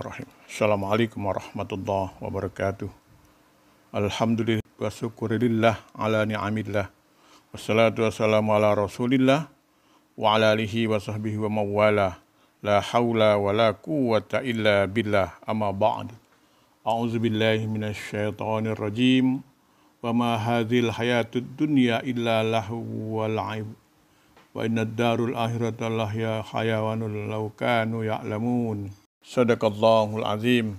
Bismillahirrahmanirrahim. Assalamualaikum warahmatullahi wabarakatuh. Alhamdulillah wa syukurillah ala ni'amillah. Wassalatu wassalamu ala rasulillah wa ala alihi wa sahbihi wa mawala. La hawla wa la quwata illa billah amma ba'd. A'udzu billahi minasy syaithanir rajim. Wa ma hadhil hayatud dunya illa lahu wa la'ib. Wa inna darul akhirata lahya hayawanul law kanu ya'lamun. Sadaqallahul Azim.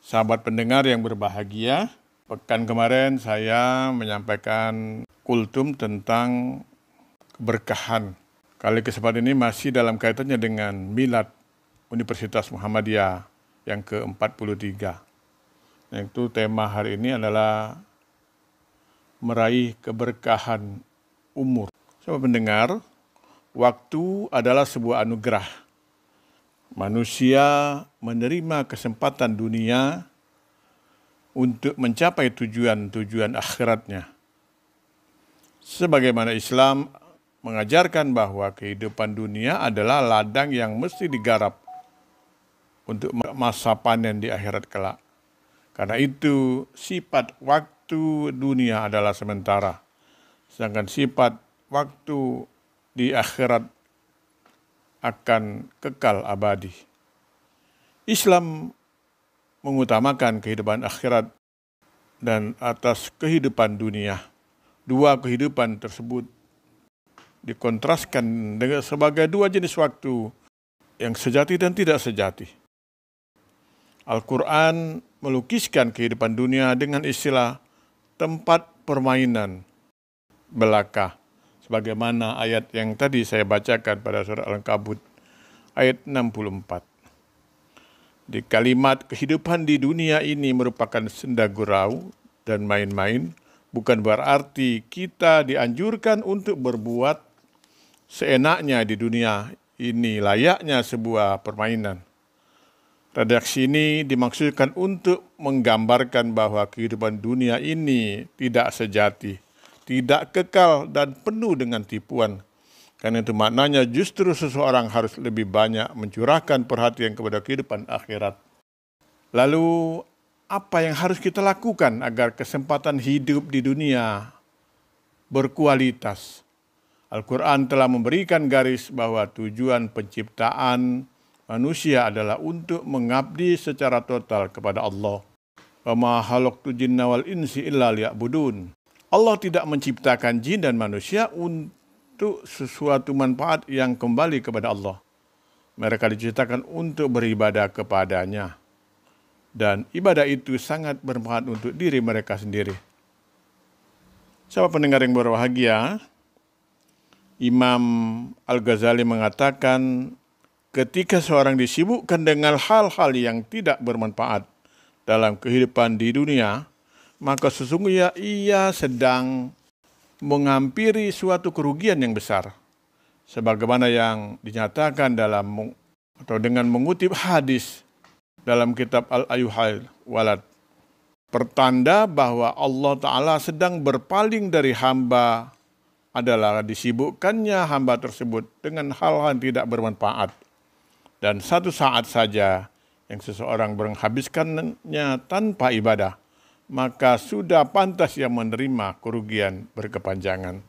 Sahabat pendengar yang berbahagia, pekan kemarin saya menyampaikan kultum tentang keberkahan. Kali kesempatan ini masih dalam kaitannya dengan Milad Universitas Muhammadiyah yang ke-43. Yaitu tema hari ini adalah meraih keberkahan umur. Sahabat pendengar, waktu adalah sebuah anugerah manusia menerima kesempatan dunia untuk mencapai tujuan-tujuan akhiratnya. Sebagaimana Islam mengajarkan bahwa kehidupan dunia adalah ladang yang mesti digarap untuk masa panen di akhirat kelak. Karena itu sifat waktu dunia adalah sementara. Sedangkan sifat waktu di akhirat akan kekal abadi. Islam mengutamakan kehidupan akhirat dan atas kehidupan dunia. Dua kehidupan tersebut dikontraskan dengan sebagai dua jenis waktu yang sejati dan tidak sejati. Al-Quran melukiskan kehidupan dunia dengan istilah tempat permainan belaka sebagaimana ayat yang tadi saya bacakan pada surah Al-Kabut ayat 64. Di kalimat kehidupan di dunia ini merupakan senda gurau dan main-main, bukan berarti kita dianjurkan untuk berbuat seenaknya di dunia ini layaknya sebuah permainan. Redaksi ini dimaksudkan untuk menggambarkan bahwa kehidupan dunia ini tidak sejati tidak kekal dan penuh dengan tipuan. Karena itu maknanya justru seseorang harus lebih banyak mencurahkan perhatian kepada kehidupan akhirat. Lalu apa yang harus kita lakukan agar kesempatan hidup di dunia berkualitas? Al-Quran telah memberikan garis bahwa tujuan penciptaan manusia adalah untuk mengabdi secara total kepada Allah. Wa ma jinna wal insi illa liya'budun. Allah tidak menciptakan jin dan manusia untuk sesuatu manfaat yang kembali kepada Allah. Mereka diciptakan untuk beribadah kepadanya. Dan ibadah itu sangat bermanfaat untuk diri mereka sendiri. Siapa pendengar yang berbahagia, Imam Al-Ghazali mengatakan, ketika seorang disibukkan dengan hal-hal yang tidak bermanfaat dalam kehidupan di dunia, maka sesungguhnya ia sedang menghampiri suatu kerugian yang besar. Sebagaimana yang dinyatakan dalam atau dengan mengutip hadis dalam kitab Al-Ayuhal Walad. Pertanda bahwa Allah Ta'ala sedang berpaling dari hamba adalah disibukkannya hamba tersebut dengan hal-hal tidak bermanfaat. Dan satu saat saja yang seseorang menghabiskannya tanpa ibadah, maka sudah pantas yang menerima kerugian berkepanjangan.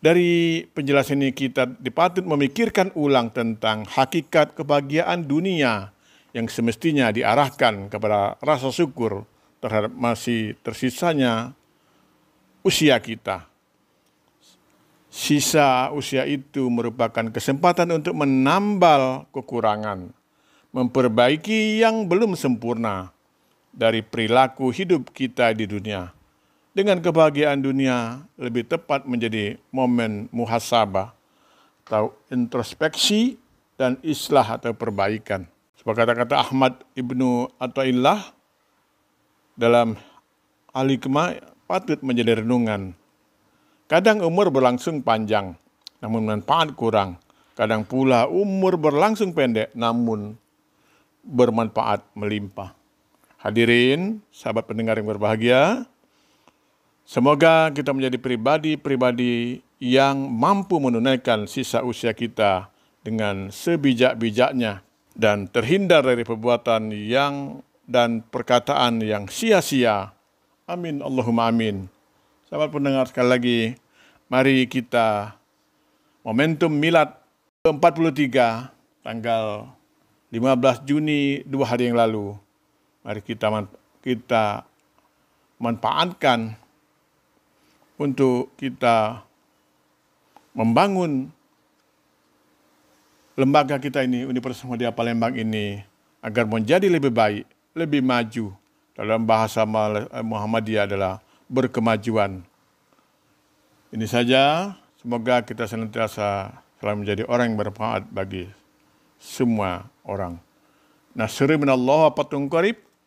Dari penjelasan ini kita dipatut memikirkan ulang tentang hakikat kebahagiaan dunia yang semestinya diarahkan kepada rasa syukur terhadap masih tersisanya usia kita. Sisa usia itu merupakan kesempatan untuk menambal kekurangan, memperbaiki yang belum sempurna, dari perilaku hidup kita di dunia. Dengan kebahagiaan dunia lebih tepat menjadi momen muhasabah atau introspeksi dan islah atau perbaikan. Sebab kata-kata Ahmad Ibnu Atta'illah dalam Al-Hikmah patut menjadi renungan. Kadang umur berlangsung panjang, namun manfaat kurang. Kadang pula umur berlangsung pendek, namun bermanfaat melimpah. Hadirin, sahabat pendengar yang berbahagia, semoga kita menjadi pribadi-pribadi yang mampu menunaikan sisa usia kita dengan sebijak-bijaknya dan terhindar dari perbuatan yang dan perkataan yang sia-sia. Amin Allahumma amin. Sahabat pendengar sekali lagi, mari kita momentum milad ke-43 tanggal 15 Juni dua hari yang lalu Mari kita kita manfaatkan untuk kita membangun lembaga kita ini, Universitas Muhammadiyah Palembang ini, agar menjadi lebih baik, lebih maju. Dalam bahasa Muhammadiyah adalah berkemajuan. Ini saja, semoga kita senantiasa selalu menjadi orang yang bermanfaat bagi semua orang. Nasri minallah wa patun qarib.